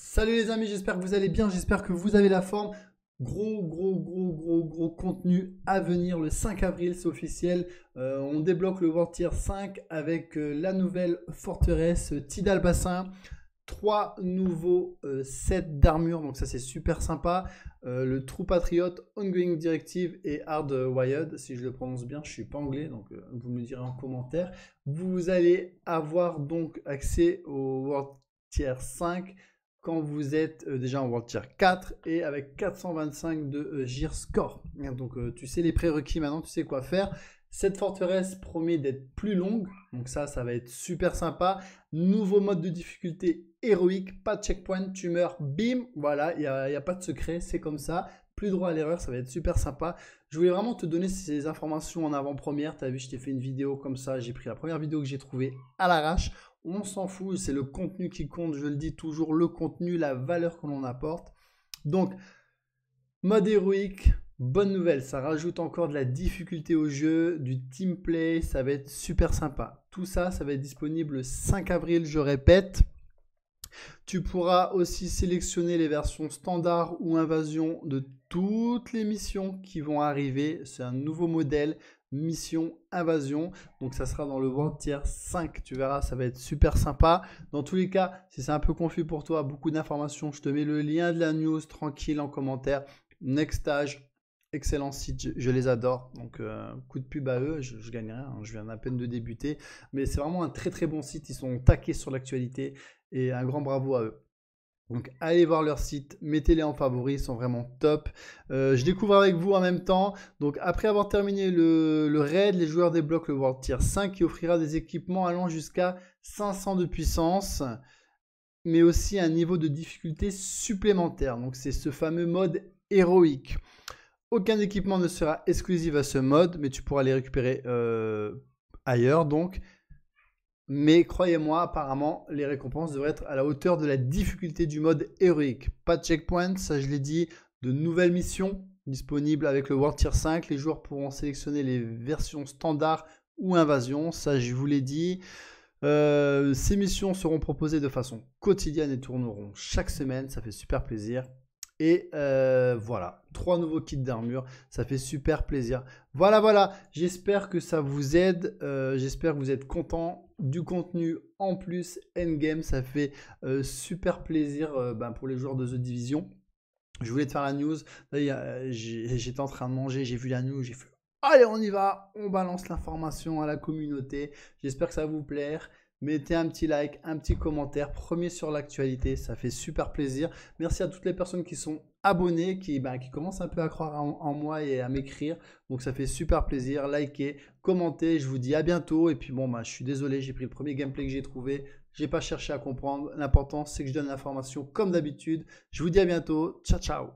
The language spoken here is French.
Salut les amis, j'espère que vous allez bien, j'espère que vous avez la forme. Gros, gros, gros, gros, gros contenu à venir le 5 avril, c'est officiel. Euh, on débloque le World Tier 5 avec euh, la nouvelle forteresse euh, Tidal Bassin. Trois nouveaux sets d'armure, donc ça c'est super sympa. le True Patriot, Ongoing Directive et Hardwired, si je le prononce bien, je suis pas anglais, donc vous me direz en commentaire. Vous allez avoir donc accès au World Tier 5 quand vous êtes euh, déjà en World Tier 4 et avec 425 de euh, GIR score. Donc euh, tu sais les prérequis maintenant, tu sais quoi faire. Cette forteresse promet d'être plus longue, donc ça, ça va être super sympa. Nouveau mode de difficulté héroïque, pas de checkpoint, tu meurs, bim, voilà, il n'y a, pas de secret, c'est comme ça. Plus droit à l'erreur, ça va être super sympa. Je voulais vraiment te donner ces informations en avant-première. Tu as vu, je t'ai fait une vidéo comme ça. J'ai pris la première vidéo que j'ai trouvée à l'arrache on s'en fout, c'est le contenu qui compte, je le dis toujours, le contenu, la valeur que l'on apporte. Donc, mode héroïque, bonne nouvelle, ça rajoute encore de la difficulté au jeu, du team play, ça va être super sympa. Tout ça, ça va être disponible le 5 avril, je répète. Tu pourras aussi sélectionner les versions standard ou invasion de toutes les missions qui vont arriver. C'est un nouveau modèle mission invasion. Donc ça sera dans le vent Tier 5, tu verras, ça va être super sympa. Dans tous les cas, si c'est un peu confus pour toi, beaucoup d'informations, je te mets le lien de la news tranquille en commentaire. Next Stage, excellent site, je, les adore. Donc euh, coup de pub à eux, je, gagne rien, hein, je viens à peine de débuter. Mais c'est vraiment un très très bon site, ils sont taqués sur l'actualité et un grand bravo à eux. Donc allez voir leur site, mettez-les en favoris, ils sont vraiment top. Euh, je découvre avec vous en même temps. Donc après avoir terminé le, raid, les joueurs débloquent le World Tier 5 qui offrira des équipements allant jusqu'à 500 de puissance, mais aussi un niveau de difficulté supplémentaire. Donc c'est ce fameux mode héroïque. Aucun équipement ne sera exclusif à ce mode, mais tu pourras les récupérer euh, ailleurs donc mais croyez-moi, apparemment, les récompenses devraient être à la hauteur de la difficulté du mode héroïque. Pas de checkpoint, ça je l'ai dit, de nouvelles missions disponibles avec le World Tier 5. Les joueurs pourront sélectionner les versions standard ou invasion, ça je vous l'ai dit. Euh, ces missions seront proposées de façon quotidienne et tourneront chaque semaine, ça fait super plaisir. Et euh, voilà, trois nouveaux kits d'armure, ça fait super plaisir. Voilà, voilà, j'espère que ça vous aide, euh, j'espère que vous êtes content du contenu en plus endgame, ça fait euh, super plaisir ben, pour les joueurs de The Division. Je voulais te faire la news, j'étais en train de manger, j'ai vu la news, j'ai fait allez on y va, on balance l'information à la communauté, j'espère que ça vous plaire mettez un petit like, un petit commentaire, premier sur l'actualité, ça fait super plaisir. Merci à toutes les personnes qui sont abonnées, qui, bah, commencent un peu à croire en, moi et à m'écrire. Donc ça fait super plaisir. Likez, commentez, je vous dis à bientôt. Et puis bon, bah, je suis désolé, j'ai pris le premier gameplay que j'ai trouvé. J'ai pas cherché à comprendre. L'important, c'est que je donne l'information comme d'habitude. Je vous dis à bientôt. Ciao, ciao.